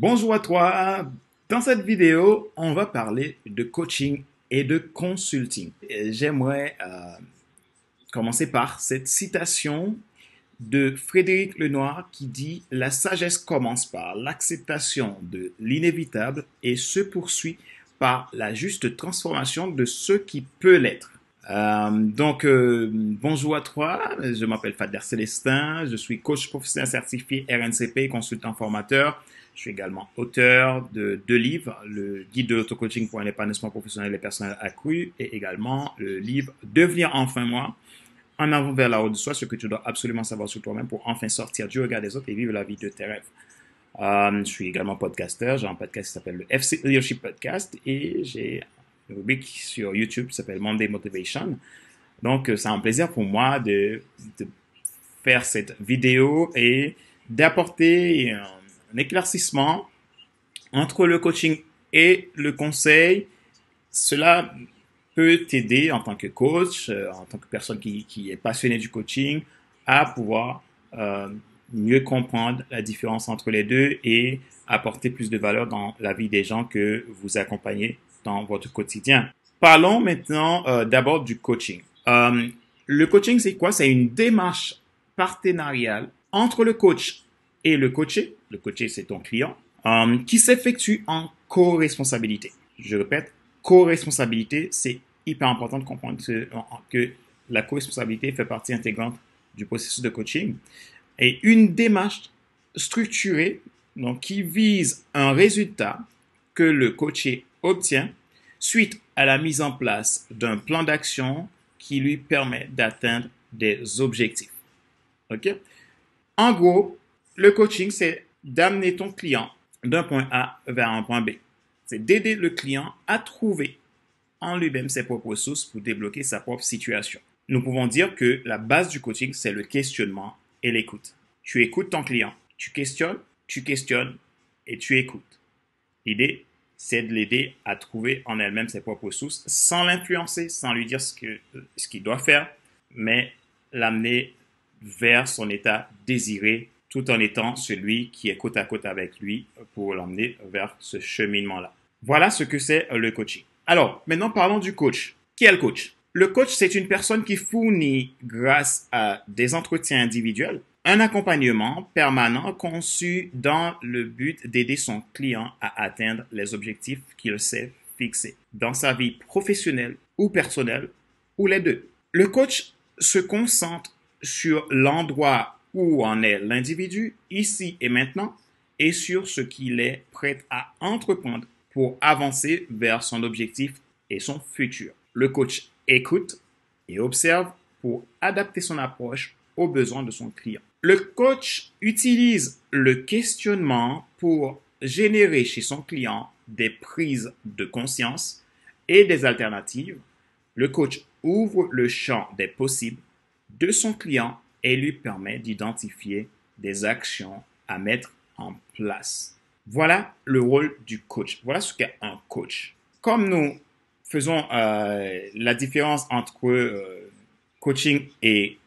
Bonjour à toi. Dans cette vidéo, on va parler de coaching et de consulting. J'aimerais euh, commencer par cette citation de Frédéric Lenoir qui dit La sagesse commence par l'acceptation de l'inévitable et se poursuit par la juste transformation de ce qui peut l'être. Euh, donc, euh, bonjour à toi. Je m'appelle Fadler Célestin. Je suis coach professionnel certifié RNCP, consultant formateur. Je suis également auteur de deux livres, le guide de l'auto-coaching pour un épanouissement professionnel et personnel accru et également le livre Devenir enfin moi, en avant vers la haute de soi, ce que tu dois absolument savoir sur toi-même pour enfin sortir du regard des autres et vivre la vie de tes rêves. Euh, je suis également podcasteur, j'ai un podcast qui s'appelle le FC Leadership Podcast et j'ai une rubrique sur YouTube qui s'appelle Monday Motivation. Donc, euh, c'est un plaisir pour moi de faire cette vidéo et d'apporter un éclaircissement entre le coaching et le conseil. Cela peut t'aider en tant que coach, euh, en tant que personne qui, est passionnée du coaching, à pouvoir euh, mieux comprendre la différence entre les deux et apporter plus de valeur dans la vie des gens que vous accompagnez dans votre quotidien. Parlons maintenant euh, d'abord du coaching. le coaching, c'est quoi C'est une démarche partenariale entre le coach et le coaché, le coaché c'est ton client, euh, qui s'effectue en co-responsabilité. Je répète, co-responsabilité, c'est hyper important de comprendre que, la co-responsabilité fait partie intégrante du processus de coaching. Et une démarche structurée, donc qui vise un résultat que le coaché obtient suite à la mise en place d'un plan d'action qui lui permet d'atteindre des objectifs. OK? En gros, le coaching, c'est d'amener ton client d'un point A vers un point B. C'est d'aider le client à trouver en lui-même ses propres sources pour débloquer sa propre situation. Nous pouvons dire que la base du coaching, c'est le questionnement et l'écoute. Tu écoutes ton client, tu questionnes, tu questionnes et tu écoutes. L'idée, c'est de l'aider à trouver en elle-même ses propres sources sans l'influencer, sans lui dire ce qu'il doit faire, mais l'amener vers son état désiré tout en étant celui qui est côte à côte avec lui pour l'emmener vers ce cheminement-là. Voilà ce que c'est le coaching. Alors, maintenant parlons du coach. Qui est le coach Le coach, c'est une personne qui fournit, grâce à des entretiens individuels, un accompagnement permanent conçu dans le but d'aider son client à atteindre les objectifs qu'il s'est fixés dans sa vie professionnelle ou personnelle, ou les deux. Le coach se concentre sur l'endroit où en est l'individu ici et maintenant et sur ce qu'il est prêt à entreprendre pour avancer vers son objectif et son futur. Le coach écoute et observe pour adapter son approche aux besoins de son client. Le coach utilise le questionnement pour générer chez son client des prises de conscience et des alternatives. Le coach ouvre le champ des possibles de son client et lui permet d'identifier des actions à mettre en place. Voilà le rôle du coach. Voilà ce qu'est un coach. Comme nous faisons euh, la différence entre euh, coaching et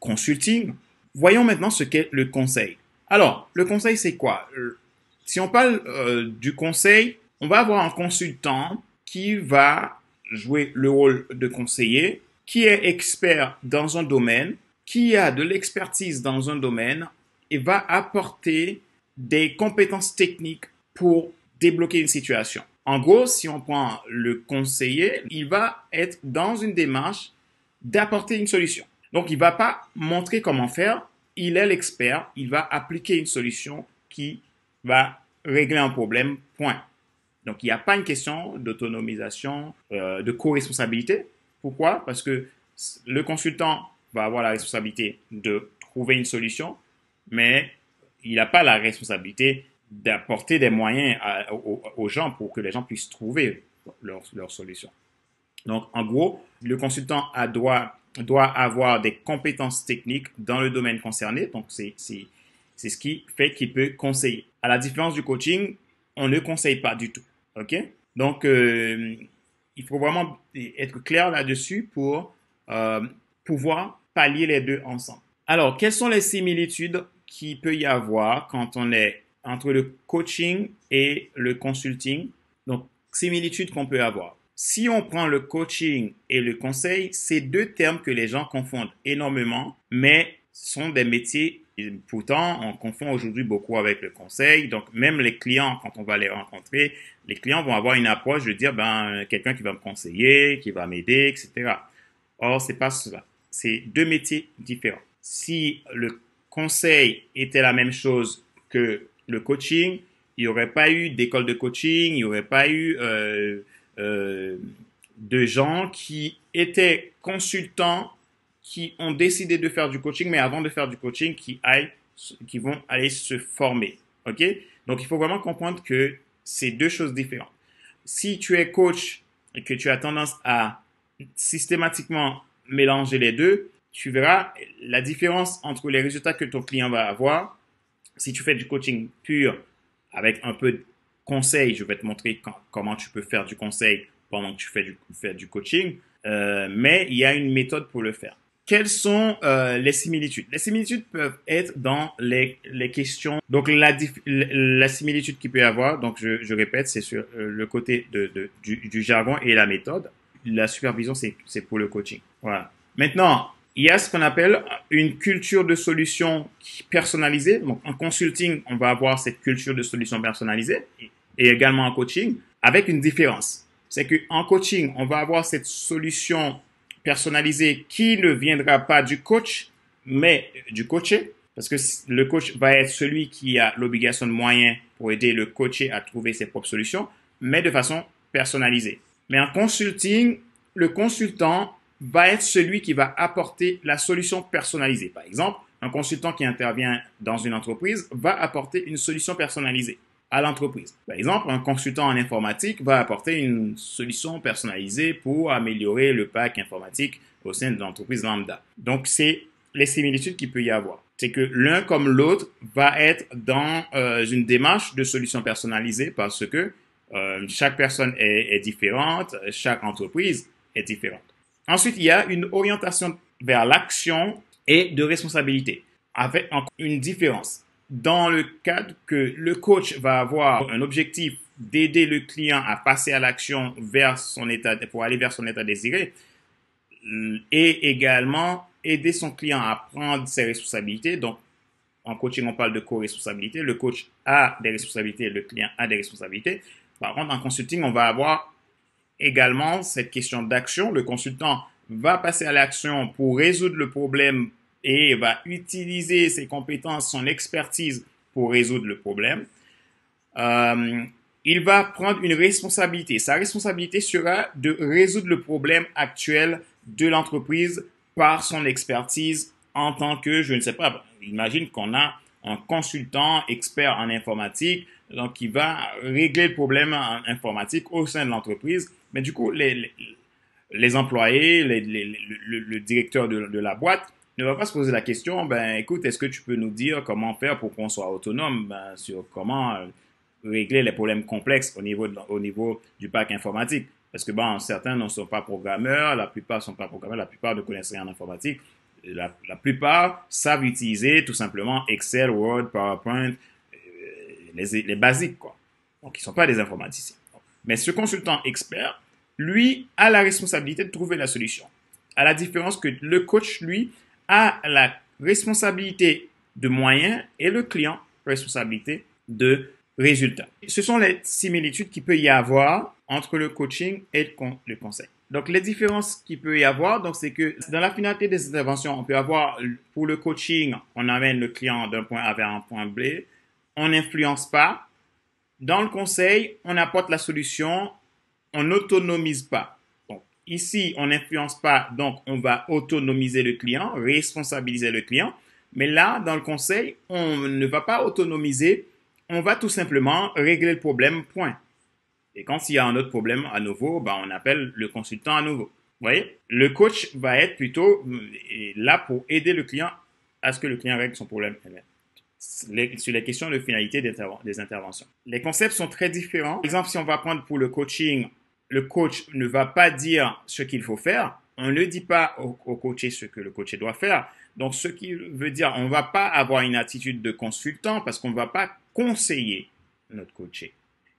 consulting, voyons maintenant ce qu'est le conseil. Alors, le conseil, c'est quoi euh, Si on parle du conseil, on va avoir un consultant qui va jouer le rôle de conseiller, qui est expert dans un domaine qui a de l'expertise dans un domaine et va apporter des compétences techniques pour débloquer une situation. En gros, si on prend le conseiller, il va être dans une démarche d'apporter une solution. Donc, il ne va pas montrer comment faire, il est l'expert, il va appliquer une solution qui va régler un problème, point. Donc, il n'y a pas une question d'autonomisation, euh, de co-responsabilité. Pourquoi Parce que le consultant va avoir la responsabilité de trouver une solution, mais il n'a pas la responsabilité d'apporter des moyens aux, gens pour que les gens puissent trouver leur, solution. Donc, en gros, le consultant doit, doit avoir des compétences techniques dans le domaine concerné. Donc, c'est ce qui fait qu'il peut conseiller. À la différence du coaching, on ne conseille pas du tout. OK? Donc, euh, il faut vraiment être clair là-dessus pour euh, pouvoir lier les deux ensemble. Alors, quelles sont les similitudes qui peut y avoir quand on est entre le coaching et le consulting? Donc, similitudes qu'on peut avoir. Si on prend le coaching et le conseil, c'est deux termes que les gens confondent énormément, mais sont des métiers. pourtant, on confond aujourd'hui beaucoup avec le conseil. Donc, même les clients, quand on va les rencontrer, les clients vont avoir une approche de dire, ben, quelqu'un qui va me conseiller, qui va m'aider, etc. Or, c'est pas cela c'est deux métiers différents. Si le conseil était la même chose que le coaching, il n'y aurait pas eu d'école de coaching, il n'y aurait pas eu euh, euh, de gens qui étaient consultants, qui ont décidé de faire du coaching, mais avant de faire du coaching, qui, qui vont aller se former. OK Donc, il faut vraiment comprendre que c'est deux choses différentes. Si tu es coach et que tu as tendance à systématiquement mélanger les deux, tu verras la différence entre les résultats que ton client va avoir si tu fais du coaching pur avec un peu de conseil. Je vais te montrer comment tu peux faire du conseil pendant que tu fais du, coaching, euh, mais il y a une méthode pour le faire. Quelles sont euh, les similitudes Les similitudes peuvent être dans les, questions. Donc la, la similitude qui peut y avoir, donc je, répète, c'est sur euh, le côté de, du jargon et la méthode la supervision, c'est pour le coaching. Voilà. Maintenant, il y a ce qu'on appelle une culture de solution personnalisée. Donc, en consulting, on va avoir cette culture de solution personnalisée et également en coaching avec une différence. C'est qu'en coaching, on va avoir cette solution personnalisée qui ne viendra pas du coach, mais du coaché. Parce que le coach va être celui qui a l'obligation de moyens pour aider le coaché à trouver ses propres solutions, mais de façon personnalisée. Mais en consulting, le consultant va être celui qui va apporter la solution personnalisée. Par exemple, un consultant qui intervient dans une entreprise va apporter une solution personnalisée à l'entreprise. Par exemple, un consultant en informatique va apporter une solution personnalisée pour améliorer le pack informatique au sein de l'entreprise lambda. Donc, c'est les similitudes qu'il peut y avoir. C'est que l'un comme l'autre va être dans euh, une démarche de solution personnalisée parce que euh, chaque personne est, est, différente, chaque entreprise est différente. Ensuite, il y a une orientation vers l'action et de responsabilité, avec une différence. Dans le cadre que le coach va avoir un objectif d'aider le client à passer à l'action vers son état, pour aller vers son état désiré, euh, et également aider son client à prendre ses responsabilités. Donc, en coaching, on parle de co-responsabilité. Le coach a des responsabilités, le client a des responsabilités. Par contre, en consulting, on va avoir également cette question d'action. Le consultant va passer à l'action pour résoudre le problème et va utiliser ses compétences, son expertise pour résoudre le problème. Euh, il va prendre une responsabilité. Sa responsabilité sera de résoudre le problème actuel de l'entreprise par son expertise en tant que, je ne sais pas, imagine qu'on a un consultant expert en informatique donc il va régler le problème informatique au sein de l'entreprise. Mais du coup, les, employés, le, directeur de, la boîte ne va pas se poser la question, ben écoute, est-ce que tu peux nous dire comment faire pour qu'on soit autonome ben, sur comment euh, régler les problèmes complexes au niveau, au niveau du parc informatique. Parce que certains ne sont pas programmeurs, la plupart ne sont pas programmeurs, la plupart ne connaissent rien en informatique. la, plupart savent utiliser tout simplement Excel, Word, PowerPoint, les, basiques, quoi. Donc, ils ne sont pas des informaticiens. Mais ce consultant expert, lui, a la responsabilité de trouver la solution. À la différence que le coach, lui, a la responsabilité de moyens et le client responsabilité de résultats. Ce sont les similitudes qu'il peut y avoir entre le coaching et le conseil. Donc les différences qu'il peut y avoir, donc c'est que dans la finalité des interventions, on peut avoir pour le coaching, on amène le client d'un point A vers un point B on n'influence pas. Dans le conseil, on apporte la solution, on n'autonomise pas. ici, on n'influence pas, donc on va autonomiser le client, responsabiliser le client. Mais là, dans le conseil, on ne va pas autonomiser, on va tout simplement régler le problème, point. Et quand il y a un autre problème à nouveau, ben, on appelle le consultant à nouveau. Vous voyez, le coach va être plutôt euh, là pour aider le client à ce que le client règle son problème sur les questions de finalité des interventions. Les concepts sont très différents. Par exemple, si on va prendre pour le coaching, le coach ne va pas dire ce qu'il faut faire. On ne dit pas au, coaché ce que le coaché doit faire. Donc, ce qui veut dire, on ne va pas avoir une attitude de consultant parce qu'on ne va pas conseiller notre coaché.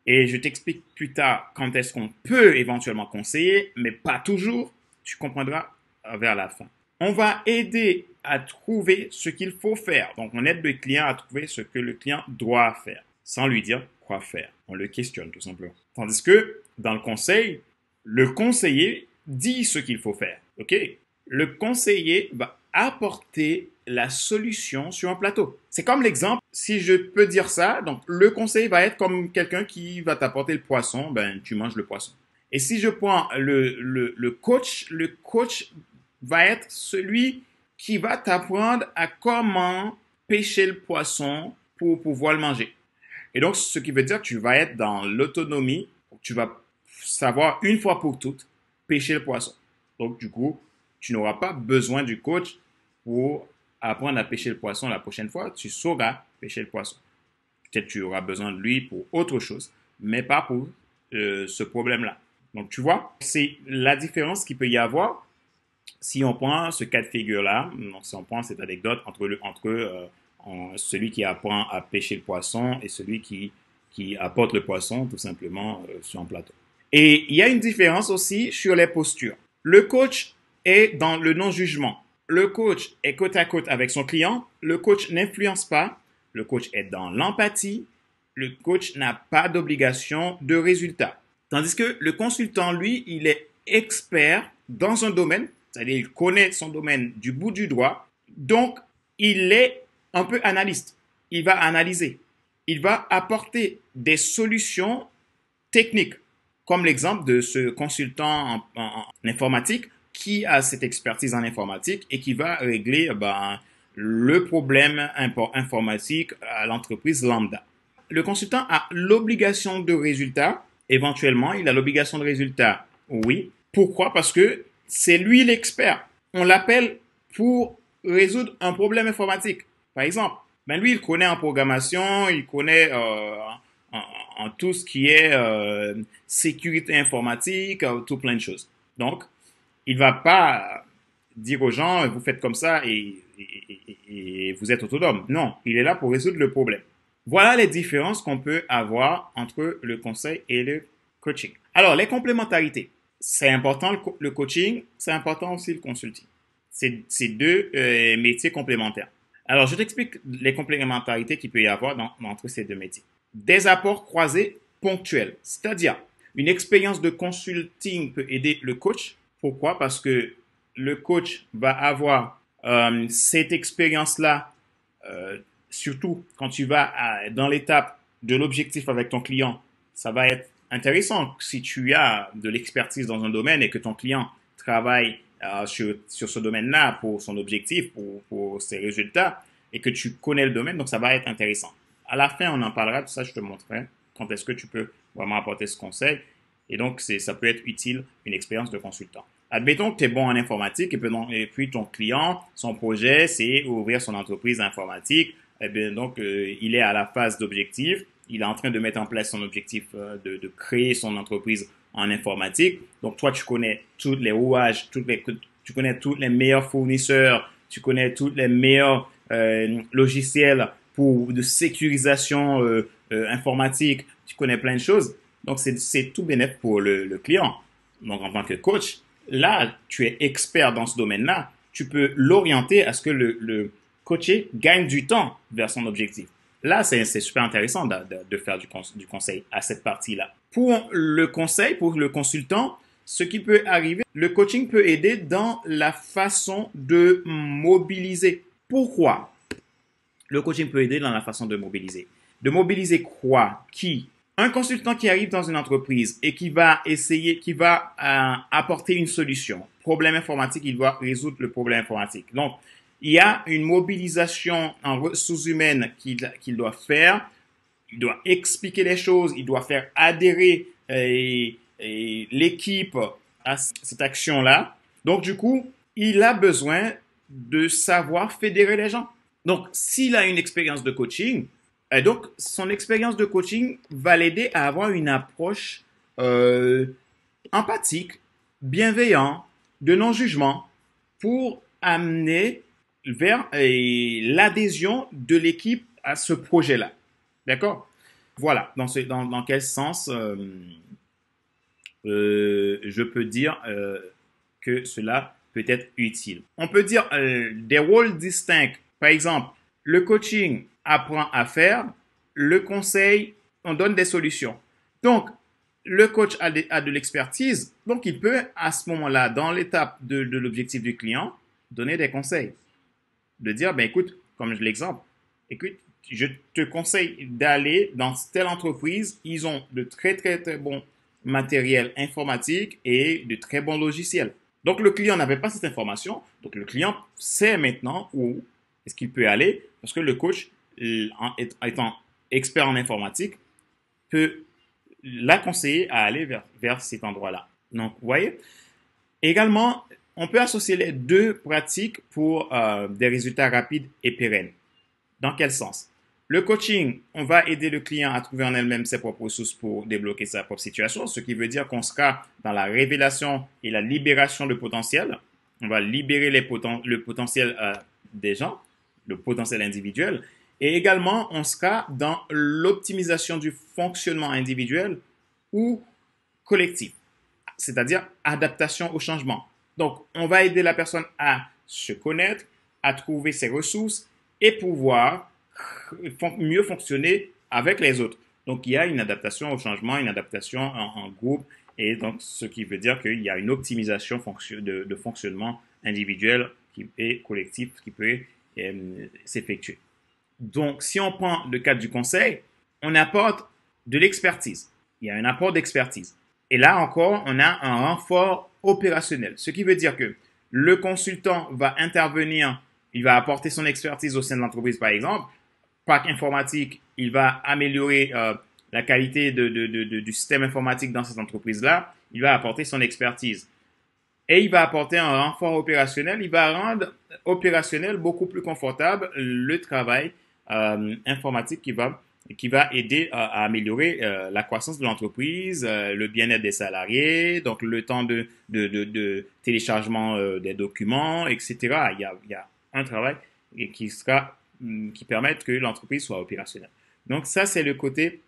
Et je t'explique plus tard quand est-ce qu'on peut éventuellement conseiller, mais pas toujours. Tu comprendras vers la fin. On va aider à trouver ce qu'il faut faire. Donc, on aide le client à trouver ce que le client doit faire, sans lui dire quoi faire. On le questionne tout simplement. Tandis que dans le conseil, le conseiller dit ce qu'il faut faire. OK Le conseiller va apporter la solution sur un plateau. C'est comme l'exemple, si je peux dire ça, donc le conseil va être comme quelqu'un qui va t'apporter le poisson, ben tu manges le poisson. Et si je prends le, le coach, le coach va être celui qui va t'apprendre à comment pêcher le poisson pour pouvoir le manger. Et donc, ce qui veut dire que tu vas être dans l'autonomie, tu vas savoir une fois pour toutes pêcher le poisson. Donc, du coup, tu n'auras pas besoin du coach pour apprendre à pêcher le poisson la prochaine fois. Tu sauras pêcher le poisson. Peut-être tu auras besoin de lui pour autre chose, mais pas pour euh, ce problème-là. Donc, tu vois, c'est la différence qu'il peut y avoir si on prend ce cas de figure-là, si on prend cette anecdote entre, euh, celui qui apprend à pêcher le poisson et celui qui, apporte le poisson tout simplement euh, sur un plateau. Et il y a une différence aussi sur les postures. Le coach est dans le non-jugement. Le coach est côte à côte avec son client. Le coach n'influence pas. Le coach est dans l'empathie. Le coach n'a pas d'obligation de résultat. Tandis que le consultant, lui, il est expert dans un domaine c'est-à-dire il connaît son domaine du bout du doigt, donc il est un peu analyste. Il va analyser, il va apporter des solutions techniques, comme l'exemple de ce consultant en, informatique qui a cette expertise en informatique et qui va régler ben, le problème informatique à l'entreprise lambda. Le consultant a l'obligation de résultat. Éventuellement, il a l'obligation de résultat. Oui. Pourquoi Parce que c'est lui l'expert. On l'appelle pour résoudre un problème informatique, par exemple. Ben lui, il connaît en programmation, il connaît euh, en, tout ce qui est euh, sécurité informatique, euh, tout plein de choses. Donc, il va pas dire aux gens, vous faites comme ça et vous êtes autonome. Non, il est là pour résoudre le problème. Voilà les différences qu'on peut avoir entre le conseil et le coaching. Alors, les complémentarités c'est important le, coaching, c'est important aussi le consulting. C'est deux euh, métiers complémentaires. Alors, je t'explique les complémentarités qu'il peut y avoir entre ces deux métiers. Des apports croisés ponctuels, c'est-à-dire une expérience de consulting peut aider le coach. Pourquoi Parce que le coach va avoir euh, cette expérience-là, euh, surtout quand tu vas dans l'étape de l'objectif avec ton client. Ça va être intéressant si tu as de l'expertise dans un domaine et que ton client travaille euh, sur, sur, ce domaine-là pour son objectif, pour, ses résultats, et que tu connais le domaine, donc ça va être intéressant. À la fin, on en parlera, tout ça, je te montrerai quand est-ce que tu peux vraiment apporter ce conseil. Et donc, ça peut être utile, une expérience de consultant. Admettons que tu es bon en informatique et puis, ton client, son projet, c'est ouvrir son entreprise informatique. Et eh bien, donc, euh, il est à la phase d'objectif il est en train de mettre en place son objectif euh, de, créer son entreprise en informatique. Donc toi, tu connais tous les rouages, tu connais tous les meilleurs fournisseurs, tu connais tous les meilleurs euh, logiciels pour de sécurisation euh, informatique, tu connais plein de choses. Donc c'est tout bénéfique pour le, client. Donc en tant que coach, là, tu es expert dans ce domaine-là. Tu peux l'orienter à ce que le, le coaché gagne du temps vers son objectif. Là, c'est super intéressant de, faire du, conseil à cette partie-là. Pour le conseil, pour le consultant, ce qui peut arriver, le coaching peut aider dans la façon de mobiliser. Pourquoi Le coaching peut aider dans la façon de mobiliser. De mobiliser quoi Qui Un consultant qui arrive dans une entreprise et qui va essayer, qui va euh, apporter une solution. Problème informatique, il doit résoudre le problème informatique. Donc, il y a une mobilisation en ressources humaines qu'il doit faire. Il doit expliquer les choses, il doit faire adhérer euh, l'équipe à cette action-là. Donc, du coup, il a besoin de savoir fédérer les gens. Donc, s'il a une expérience de coaching, et euh, donc son expérience de coaching va l'aider à avoir une approche euh, empathique, bienveillante, de non-jugement pour amener vers l'adhésion de l'équipe à ce projet-là. D'accord Voilà, dans, quel sens euh, euh, je peux dire euh, que cela peut être utile. On peut dire des rôles distincts. Par exemple, le coaching apprend à faire, le conseil, on donne des solutions. Donc, le coach a de, l'expertise, donc il peut à ce moment-là, dans l'étape de l'objectif du client, donner des conseils de dire, ben écoute, comme l'exemple, écoute, je te conseille d'aller dans telle entreprise, ils ont de très très très bons matériel informatique et de très bons logiciels. Donc le client n'avait pas cette information, donc le client sait maintenant où est-ce qu'il peut aller, parce que le coach, euh, étant expert en informatique, peut la conseiller à aller vers, vers cet endroit-là. Donc, vous voyez, également, on peut associer les deux pratiques pour euh, des résultats rapides et pérennes. Dans quel sens Le coaching, on va aider le client à trouver en elle-même ses propres ressources pour débloquer sa propre situation, ce qui veut dire qu'on sera dans la révélation et la libération de potentiel. On va libérer le potentiel euh, des gens, le potentiel individuel. Et également, on sera dans l'optimisation du fonctionnement individuel ou collectif, c'est-à-dire adaptation au changement. Donc, on va aider la personne à se connaître, à trouver ses ressources et pouvoir mieux fonctionner avec les autres. Donc, il y a une adaptation au changement, une adaptation en, groupe, et donc ce qui veut dire qu'il y a une optimisation de, fonctionnement individuel et collectif qui peut euh, s'effectuer. Donc, si on prend le cadre du conseil, on apporte de l'expertise. Il y a un apport d'expertise. Et là encore, on a un renfort opérationnel, ce qui veut dire que le consultant va intervenir, il va apporter son expertise au sein de l'entreprise, par exemple. Pack informatique, il va améliorer euh, la qualité du système informatique dans cette entreprise-là. Il va apporter son expertise. Et il va apporter un renfort opérationnel. Il va rendre opérationnel beaucoup plus confortable le travail euh, informatique qui va qui va aider à, améliorer euh, la croissance de l'entreprise, euh, le bien-être des salariés, donc le temps de, de, téléchargement euh, des documents, etc. Il y, a, un travail qui sera mm, qui que l'entreprise soit opérationnelle. Donc ça, c'est le côté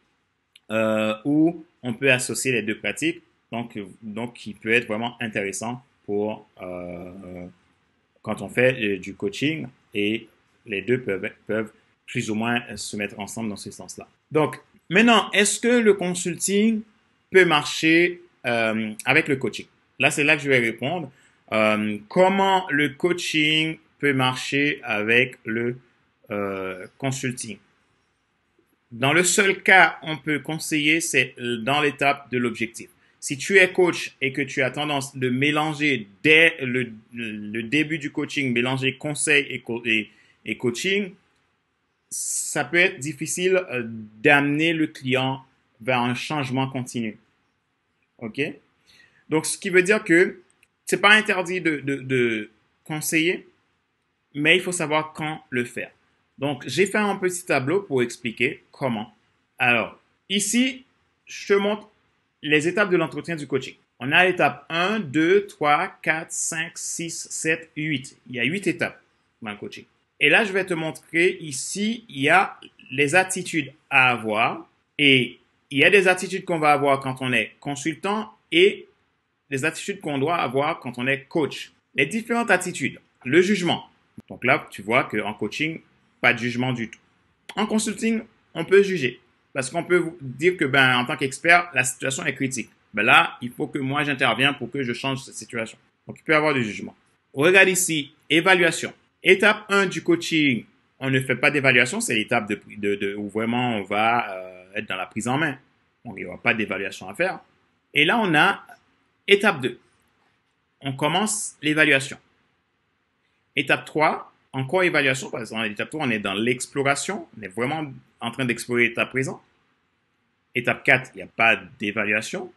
où on peut associer les deux pratiques, donc, donc qui peut être vraiment intéressant pour quand on fait du coaching et les deux peuvent, peuvent plus ou moins euh, se mettre ensemble dans ce sens-là. Donc, maintenant, est-ce que le consulting peut marcher euh, avec le coaching Là, c'est là que je vais répondre. Euh, comment le coaching peut marcher avec le consulting Dans le seul cas, on peut conseiller, c'est dans l'étape de l'objectif. Si tu es coach et que tu as tendance de mélanger dès le, début du coaching, mélanger conseil et coaching, ça peut être difficile euh, d'amener le client vers un changement continu. OK? Donc, ce qui veut dire que ce n'est pas interdit de, de conseiller, mais il faut savoir quand le faire. Donc, j'ai fait un petit tableau pour expliquer comment. Alors, ici, je te montre les étapes de l'entretien du coaching. On a l'étape 1, 2, 3, 4, 5, 6, 7, 8. Il y a 8 étapes dans le coaching. Et là, je vais te montrer ici, il y a les attitudes à avoir et il y a des attitudes qu'on va avoir quand on est consultant et les attitudes qu'on doit avoir quand on est coach. Les différentes attitudes. Le jugement. Donc là, tu vois qu'en coaching, pas de jugement du tout. En consulting, on peut juger. Parce qu'on peut vous dire que, ben, en tant qu'expert, la situation est critique. Ben là, il faut que moi j'interviens pour que je change cette situation. Donc, il peut y avoir du jugement. regarde ici, évaluation. Étape 1 du coaching, on ne fait pas d'évaluation, c'est l'étape où vraiment on va euh, être dans la prise en main. Donc, il n'y aura pas d'évaluation à faire. Et là, on a étape 2. On commence l'évaluation. Étape 3, encore évaluation, parce que dans l'étape 3, on est dans l'exploration. On est vraiment en train d'explorer l'état présent. Étape 4, il n'y a pas d'évaluation.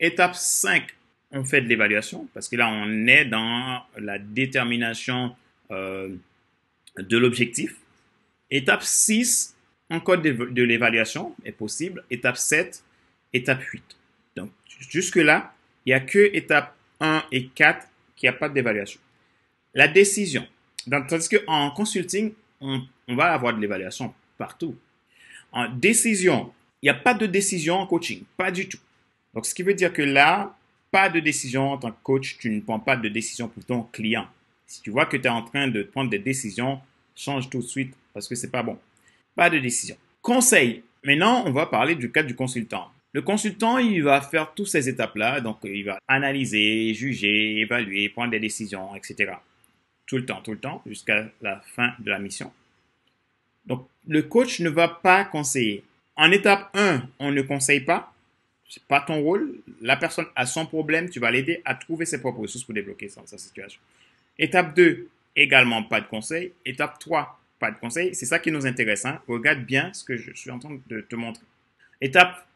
Étape 5, on fait de l'évaluation, parce que là, on est dans la détermination euh, de l'objectif. Étape 6, encore de, de l'évaluation est possible. Étape 7, étape 8. Donc, jusque-là, il n'y a que étape 1 et 4 qui n'ont pas d'évaluation. La décision. Dans, tandis qu'en consulting, on, on, va avoir de l'évaluation partout. En décision, il n'y a pas de décision en coaching, pas du tout. Donc, ce qui veut dire que là, pas de décision en tant que coach, tu ne prends pas de décision pour ton client. Si tu vois que tu es en train de prendre des décisions, change tout de suite parce que ce n'est pas bon. Pas de décision. Conseil. Maintenant, on va parler du cas du consultant. Le consultant, il va faire toutes ces étapes-là. Donc, il va analyser, juger, évaluer, prendre des décisions, etc. Tout le temps, tout le temps, jusqu'à la fin de la mission. Donc, le coach ne va pas conseiller. En étape 1, on ne conseille pas. n'est pas ton rôle. La personne a son problème. Tu vas l'aider à trouver ses propres ressources pour débloquer sa situation. Étape 2, également pas de conseil. Étape 3, pas de conseil. C'est ça qui nous intéresse. Hein. Regarde bien ce que je suis en train de te montrer. Étape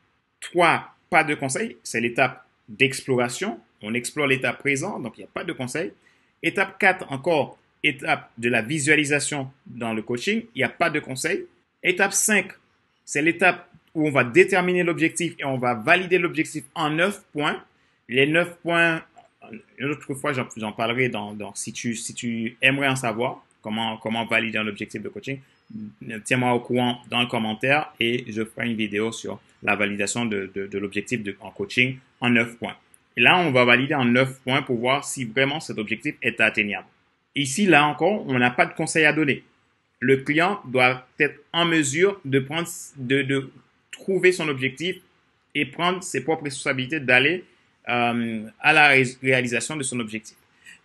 3, pas de conseil. C'est l'étape d'exploration. On explore l'état présent, donc il n'y a pas de conseil. Étape 4, encore étape de la visualisation dans le coaching. Il n'y a pas de conseil. Étape 5, c'est l'étape où on va déterminer l'objectif et on va valider l'objectif en 9 points. Les 9 points une autre fois, j'en parlerai dans, dans, si, tu, si tu aimerais en savoir comment, comment valider un objectif de coaching, euh, tiens-moi au courant dans le commentaire et je ferai une vidéo sur la validation de, de, de l'objectif en coaching en 9 points. Et là, on va valider en 9 points pour voir si vraiment cet objectif est atteignable. Ici, là encore, on n'a pas de conseil à donner. Le client doit être en mesure de, prendre, de, de trouver son objectif et prendre ses propres responsabilités d'aller euh, à la réalisation de son objectif.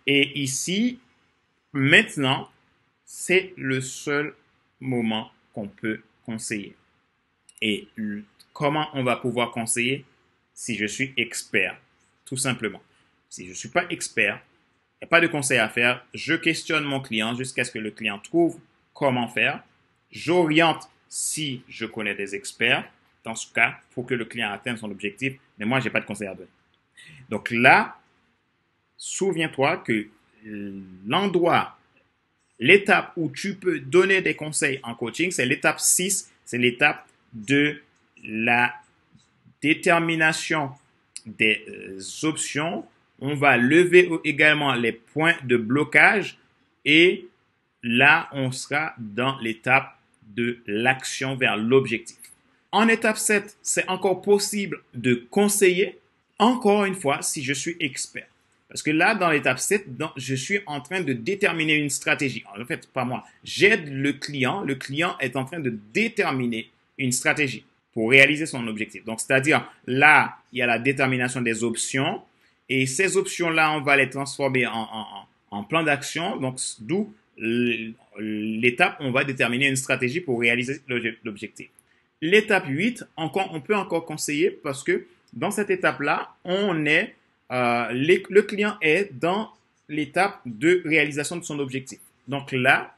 Et ici, maintenant, c'est le seul moment qu'on peut conseiller. Et comment on va pouvoir conseiller si je suis expert, tout simplement. Si je ne suis pas expert, il n'y a pas de conseil à faire. Je questionne mon client jusqu'à ce que le client trouve comment faire. J'oriente si je connais des experts, dans ce cas, faut que le client atteigne son objectif. Mais moi, je n'ai pas de conseil à donner. Donc là, souviens-toi que euh, l'endroit, l'étape où tu peux donner des conseils en coaching, c'est l'étape 6, c'est l'étape de la détermination des euh, options. On va lever également les points de blocage et là, on sera dans l'étape de l'action vers l'objectif. En étape 7, c'est encore possible de conseiller encore une fois si je suis expert. Parce que là, dans l'étape 7, je suis en train de déterminer une stratégie. En fait, pas moi. J'aide le client. Le client est en train de déterminer une stratégie pour réaliser son objectif. Donc, c'est-à-dire, là, il y a la détermination des options. Et ces options-là, on va les transformer en, en plan d'action. Donc, d'où l'étape, on va déterminer une stratégie pour réaliser l'objectif. L'étape 8, encore, on peut encore conseiller parce que dans cette étape-là, on est, euh, le client est dans l'étape de réalisation de son objectif. Donc là,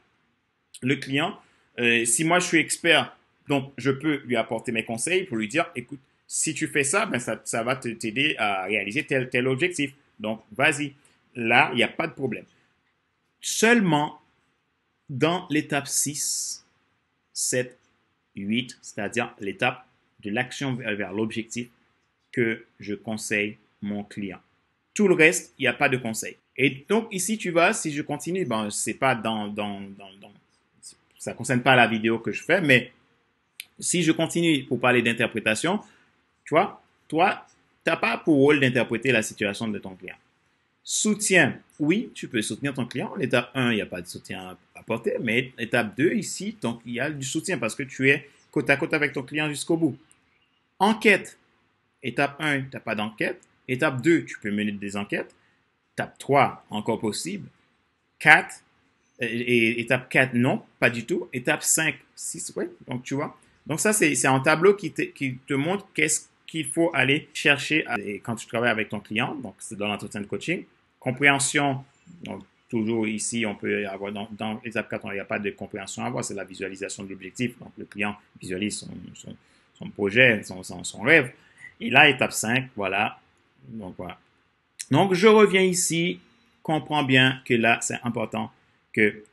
le client, euh, si moi je suis expert, donc je peux lui apporter mes conseils pour lui dire, écoute, si tu fais ça, ben ça, ça va t'aider à réaliser tel, tel objectif. Donc vas-y, là, il n'y a pas de problème. Seulement, dans l'étape 6, 7, 8, c'est-à-dire l'étape de l'action vers l'objectif, que je conseille mon client. Tout le reste, il n'y a pas de conseil. Et donc ici, tu vas, si je continue, ben c'est pas dans, dans, dans, dans ça concerne pas la vidéo que je fais, mais si je continue pour parler d'interprétation, tu vois, toi, t'as pas pour rôle d'interpréter la situation de ton client. Soutien, oui, tu peux soutenir ton client. L'étape 1, il n'y a pas de soutien à apporter, mais étape 2, ici, donc, il y a du soutien parce que tu es côte à côte avec ton client jusqu'au bout. Enquête, Étape 1, tu n'as pas d'enquête. Étape 2, tu peux mener des enquêtes. Étape 3, encore possible. 4, et, étape 4, non, pas du tout. Étape 5, 6, oui. Donc, tu vois. Donc, ça, c'est un tableau qui te, qui te montre qu'est-ce qu'il faut aller chercher quand tu travailles avec ton client. Donc, c'est dans l'entretien de coaching. Compréhension. Donc, toujours ici, on peut avoir dans, dans l'étape 4, il n'y a pas de compréhension à avoir. C'est la visualisation de l'objectif. Donc, le client visualise son, son, son projet, son, son, rêve. Et là, étape 5, voilà. Donc, Donc, je reviens ici. Comprends bien que là, c'est important que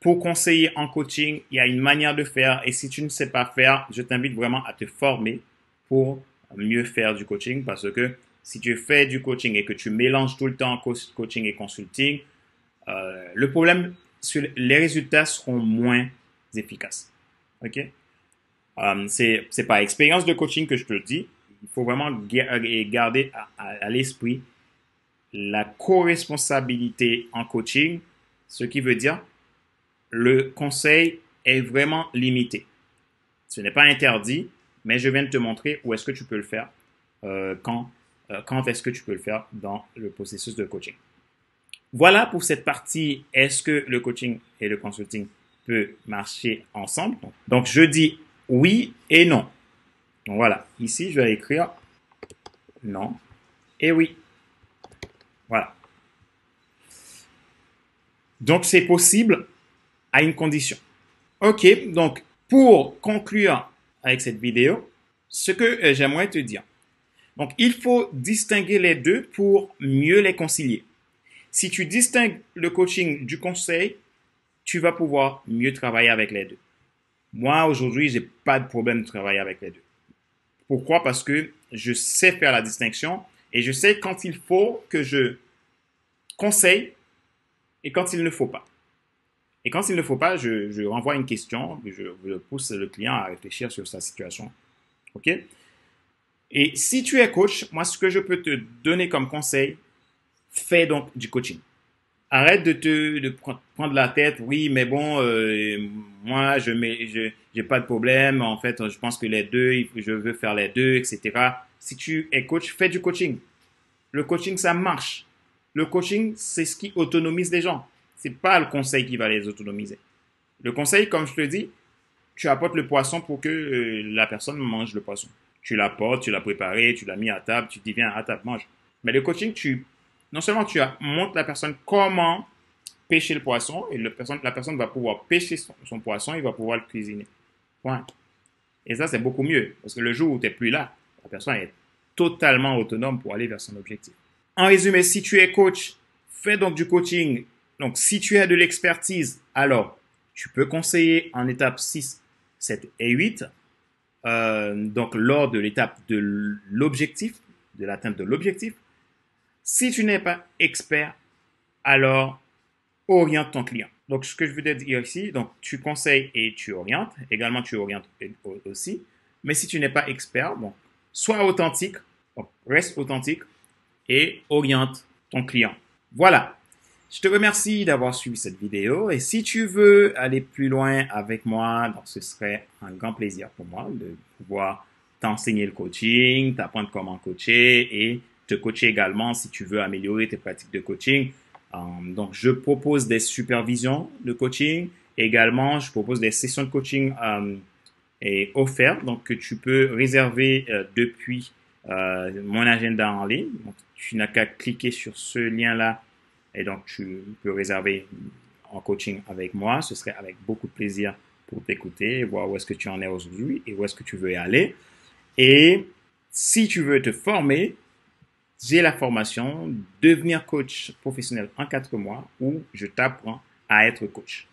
pour conseiller en coaching, il y a une manière de faire. Et si tu ne sais pas faire, je t'invite vraiment à te former pour mieux faire du coaching parce que si tu fais du coaching et que tu mélanges tout le temps coaching et consulting, euh, le problème, les résultats seront moins efficaces. OK? Euh, c'est par expérience de coaching que je te le dis il faut vraiment euh, garder à, l'esprit la co-responsabilité en coaching, ce qui veut dire le conseil est vraiment limité. Ce n'est pas interdit, mais je viens de te montrer où est-ce que tu peux le faire, euh, quand, euh, quand est-ce que tu peux le faire dans le processus de coaching. Voilà pour cette partie, est-ce que le coaching et le consulting peuvent marcher ensemble Donc je dis oui et non. Donc voilà, ici je vais écrire non et oui. Voilà. Donc c'est possible à une condition. Ok, donc pour conclure avec cette vidéo, ce que euh, j'aimerais te dire. Donc il faut distinguer les deux pour mieux les concilier. Si tu distingues le coaching du conseil, tu vas pouvoir mieux travailler avec les deux. Moi, aujourd'hui, j'ai pas de problème de travailler avec les deux. Pourquoi Parce que je sais faire la distinction et je sais quand il faut que je conseille et quand il ne faut pas. Et quand il ne faut pas, je, renvoie une question, je, je, pousse le client à réfléchir sur sa situation. OK Et si tu es coach, moi, ce que je peux te donner comme conseil, fais donc du coaching arrête de te de prendre la tête. Oui, mais bon, euh, moi, je n'ai pas de problème. En fait, je pense que les deux, je veux faire les deux, etc. Si tu es coach, fais du coaching. Le coaching, ça marche. Le coaching, c'est ce qui autonomise les gens. C'est pas le conseil qui va les autonomiser. Le conseil, comme je te dis, tu apportes le poisson pour que euh, la personne mange le poisson. Tu l'apportes, tu l'as préparé, tu l'as mis à table, tu dis viens à table, mange. Mais le coaching, tu non seulement tu montres la personne comment pêcher le poisson, et le personne, la personne va pouvoir pêcher son, poisson, il va pouvoir le cuisiner. Point. Et ça, c'est beaucoup mieux, parce que le jour où tu n'es plus là, la personne est totalement autonome pour aller vers son objectif. En résumé, si tu es coach, fais donc du coaching. Donc, si tu as de l'expertise, alors tu peux conseiller en étape 6, 7 et 8. Euh, donc, lors de l'étape de l'objectif, de l'atteinte de l'objectif, si tu n'es pas expert, alors oriente ton client. Donc, ce que je veux dire ici, donc tu conseilles et tu orientes. Également, tu orientes euh, aussi. Mais si tu n'es pas expert, bon, sois authentique, reste authentique et oriente ton client. Voilà. Je te remercie d'avoir suivi cette vidéo et si tu veux aller plus loin avec moi, donc ce serait un grand plaisir pour moi de pouvoir t'enseigner le coaching, t'apprendre comment coacher et te coacher également si tu veux améliorer tes pratiques de coaching. Euh, donc, je propose des supervisions de coaching. Également, je propose des sessions de coaching euh, et offertes, donc que tu peux réserver euh, depuis mon agenda en ligne. tu n'as qu'à cliquer sur ce lien-là et donc tu peux réserver en coaching avec moi. Ce serait avec beaucoup de plaisir pour t'écouter, voir où est-ce que tu en es aujourd'hui et où est-ce que tu veux aller. Et si tu veux te former, j'ai la formation devenir coach professionnel en quatre mois où je t'apprends à être coach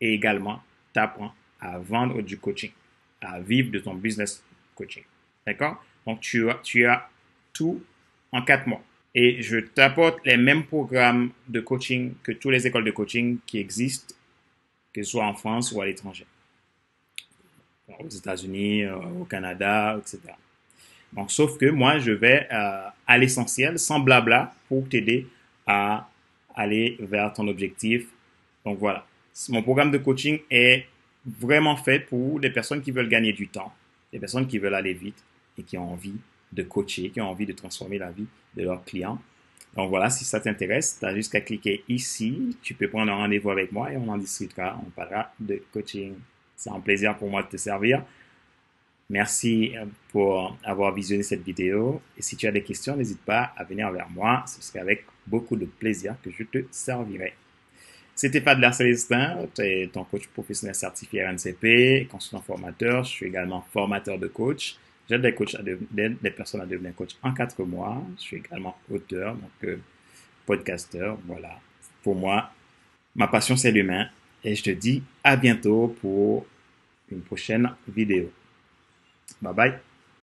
et également t'apprends à vendre du coaching, à vivre de ton business coaching. D'accord Donc tu as, tu as tout en quatre mois. Et je t'apporte les mêmes programmes de coaching que toutes les écoles de coaching qui existent, que ce soit en France ou à l'étranger, aux États-Unis, euh, au Canada, etc. Donc, sauf que moi, je vais euh, à l'essentiel, sans blabla, pour t'aider à aller vers ton objectif. Donc, voilà. Mon programme de coaching est vraiment fait pour des personnes qui veulent gagner du temps, des personnes qui veulent aller vite et qui ont envie de coacher, qui ont envie de transformer la vie de leurs clients. Donc voilà, si ça t'intéresse, tu as juste à cliquer ici. Tu peux prendre un rendez-vous avec moi et on en discutera. On parlera de coaching. C'est un plaisir pour moi de te servir. Merci euh, pour avoir visionné cette vidéo. Et si tu as des questions, n'hésite pas à venir vers moi. Ce serait avec beaucoup de plaisir que je te servirai. C'était Padler Célestin, tu es ton coach professionnel certifié RNCP, consultant formateur. Je suis également formateur de coach. J'aide des, coachs des personnes à devenir coach en quatre mois. Je suis également auteur, donc euh, podcasteur. Voilà. Pour moi, ma passion, c'est l'humain. Et je te dis à bientôt pour une prochaine vidéo. Bye bye.